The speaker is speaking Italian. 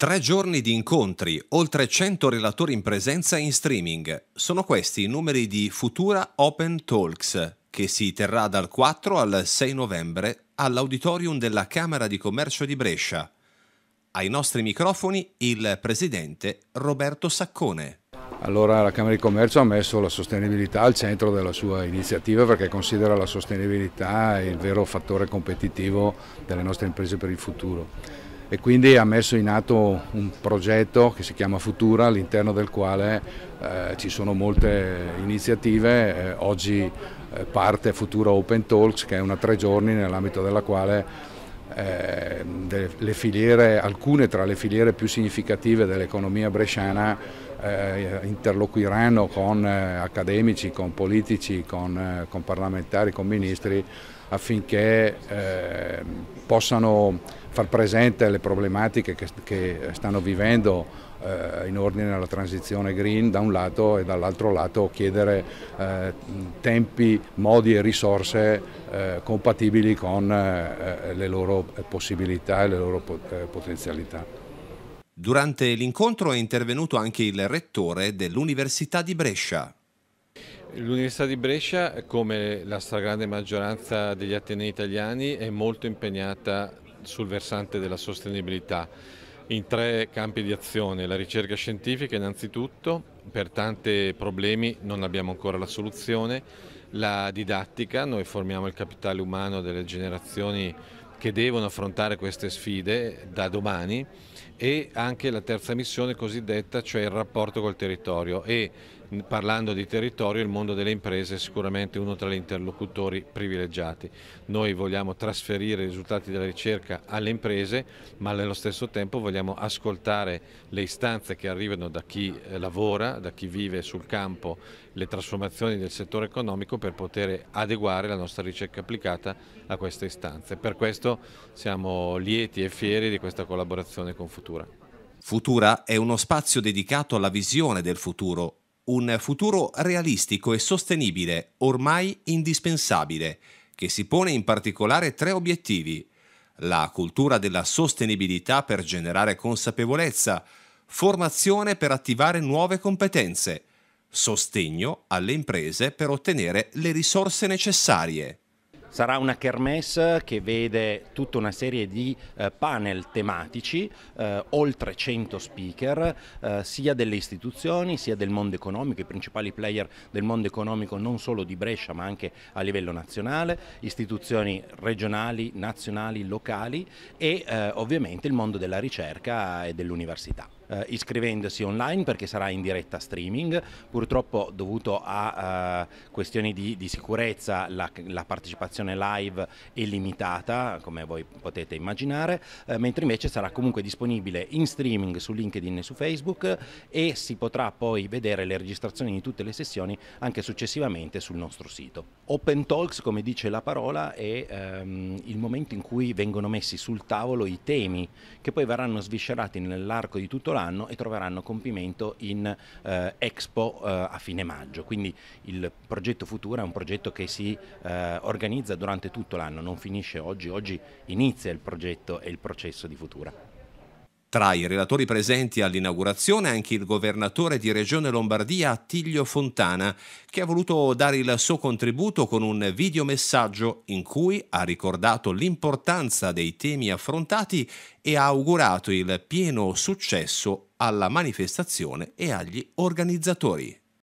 Tre giorni di incontri, oltre 100 relatori in presenza in streaming. Sono questi i numeri di Futura Open Talks, che si terrà dal 4 al 6 novembre all'auditorium della Camera di Commercio di Brescia. Ai nostri microfoni il presidente Roberto Saccone. Allora la Camera di Commercio ha messo la sostenibilità al centro della sua iniziativa perché considera la sostenibilità il vero fattore competitivo delle nostre imprese per il futuro e quindi ha messo in atto un progetto che si chiama Futura all'interno del quale eh, ci sono molte iniziative, eh, oggi eh, parte Futura Open Talks che è una tre giorni nell'ambito della quale eh, delle, le filiere, alcune tra le filiere più significative dell'economia bresciana eh, interloquiranno con eh, accademici, con politici, con, eh, con, parlamentari, con ministri affinché eh, possano far presente le problematiche che, che stanno vivendo in ordine alla transizione green da un lato e dall'altro lato chiedere eh, tempi, modi e risorse eh, compatibili con eh, le loro possibilità e le loro potenzialità. Durante l'incontro è intervenuto anche il rettore dell'Università di Brescia. L'Università di Brescia, come la stragrande maggioranza degli atenei italiani, è molto impegnata sul versante della sostenibilità in tre campi di azione, la ricerca scientifica innanzitutto, per tanti problemi non abbiamo ancora la soluzione, la didattica, noi formiamo il capitale umano delle generazioni che devono affrontare queste sfide da domani e anche la terza missione cosiddetta, cioè il rapporto col territorio e parlando di territorio il mondo delle imprese è sicuramente uno tra gli interlocutori privilegiati. Noi vogliamo trasferire i risultati della ricerca alle imprese ma nello stesso tempo vogliamo ascoltare le istanze che arrivano da chi eh, lavora, da chi vive sul campo le trasformazioni del settore economico per poter adeguare la nostra ricerca applicata a queste istanze. Per questo siamo lieti e fieri di questa collaborazione con Futura. Futura è uno spazio dedicato alla visione del futuro un futuro realistico e sostenibile, ormai indispensabile, che si pone in particolare tre obiettivi. La cultura della sostenibilità per generare consapevolezza, formazione per attivare nuove competenze, sostegno alle imprese per ottenere le risorse necessarie. Sarà una kermesse che vede tutta una serie di eh, panel tematici, eh, oltre 100 speaker, eh, sia delle istituzioni, sia del mondo economico, i principali player del mondo economico non solo di Brescia ma anche a livello nazionale, istituzioni regionali, nazionali, locali e eh, ovviamente il mondo della ricerca e dell'università eh, iscrivendosi online perché sarà in diretta streaming. Purtroppo dovuto a eh, questioni di, di sicurezza la, la, partecipazione live è limitata, come voi potete immaginare, eh, mentre invece sarà comunque disponibile in streaming su LinkedIn e su Facebook e si potrà poi vedere le registrazioni di tutte le sessioni anche successivamente sul nostro sito. Open Talks, come dice la parola, è ehm, il momento in cui vengono messi sul tavolo i temi che poi verranno sviscerati nell'arco di tutto l'anno l'anno e troveranno compimento in eh, Expo eh, a fine maggio. Quindi il progetto Futura è un progetto che si eh, organizza durante tutto l'anno, non finisce oggi, oggi inizia il progetto e il processo di Futura. Tra i relatori presenti all'inaugurazione anche il governatore di Regione Lombardia Attilio Fontana, che ha voluto dare il suo contributo con un videomessaggio in cui ha ricordato l'importanza dei temi affrontati e ha augurato il pieno successo alla manifestazione e agli organizzatori.